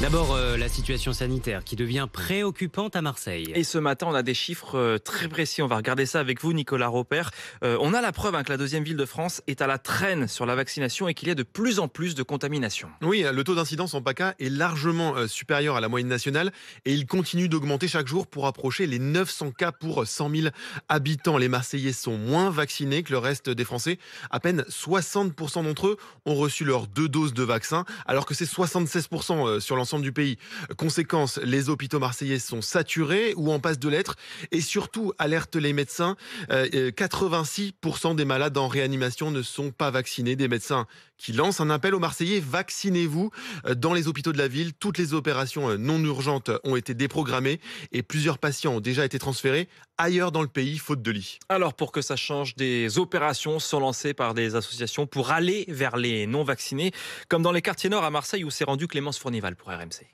D'abord, euh, la situation sanitaire qui devient préoccupante à Marseille. Et ce matin, on a des chiffres euh, très précis. On va regarder ça avec vous, Nicolas Roper. Euh, on a la preuve hein, que la deuxième ville de France est à la traîne sur la vaccination et qu'il y a de plus en plus de contaminations. Oui, le taux d'incidence en PACA est largement supérieur à la moyenne nationale et il continue d'augmenter chaque jour pour approcher les 900 cas pour 100 000 habitants. Les Marseillais sont moins vaccinés que le reste des Français. À peine 60% d'entre eux ont reçu leurs deux doses de vaccin, alors que c'est 76% sur l'ensemble du pays. Conséquence, les hôpitaux marseillais sont saturés ou en passe de l'être et surtout, alertent les médecins, 86% euh, euh, des malades en réanimation ne sont pas vaccinés. Des médecins qui lancent un appel aux Marseillais, vaccinez-vous. Euh, dans les hôpitaux de la ville, toutes les opérations non urgentes ont été déprogrammées et plusieurs patients ont déjà été transférés ailleurs dans le pays, faute de lit. Alors pour que ça change, des opérations sont lancées par des associations pour aller vers les non-vaccinés, comme dans les quartiers nord à Marseille où s'est rendu Clémence Fournival pour RMC.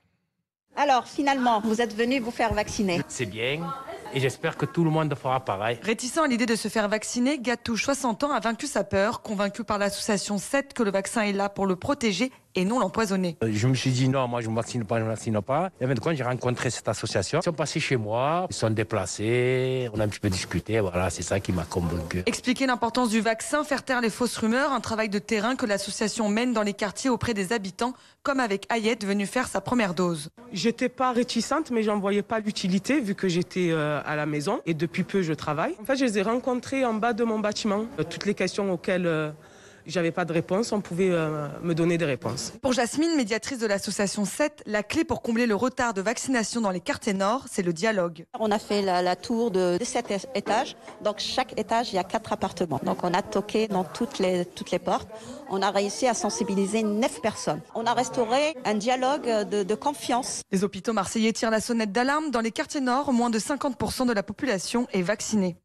Alors finalement, vous êtes venu vous faire vacciner. C'est bien. Et j'espère que tout le monde fera pareil. Réticent à l'idée de se faire vacciner, Gatou, 60 ans, a vaincu sa peur, convaincu par l'association 7 que le vaccin est là pour le protéger et non l'empoisonner. Euh, je me suis dit non, moi je ne vaccine pas, je ne vaccine pas. Et maintenant, quand j'ai rencontré cette association, ils sont passés chez moi, ils sont déplacés, on a un petit peu discuté, voilà, c'est ça qui m'a convaincu. Expliquer l'importance du vaccin, faire taire les fausses rumeurs, un travail de terrain que l'association mène dans les quartiers auprès des habitants, comme avec Ayette venue faire sa première dose. J'étais pas réticente, mais j'en voyais pas l'utilité vu que j'étais euh, à la maison et depuis peu je travaille. En fait, je les ai rencontrés en bas de mon bâtiment. Euh, toutes les questions auxquelles j'avais pas de réponse, on pouvait euh, me donner des réponses. Pour Jasmine, médiatrice de l'association 7, la clé pour combler le retard de vaccination dans les quartiers nord, c'est le dialogue. On a fait la, tour de, de, 7 étages, donc chaque étage, il y a 4 appartements. Donc on a toqué dans toutes les, toutes les portes. On a réussi à sensibiliser 9 personnes. On a restauré un dialogue de, de confiance. Les hôpitaux marseillais tirent la sonnette d'alarme. Dans les quartiers nord, moins de 50% de la population est vaccinée.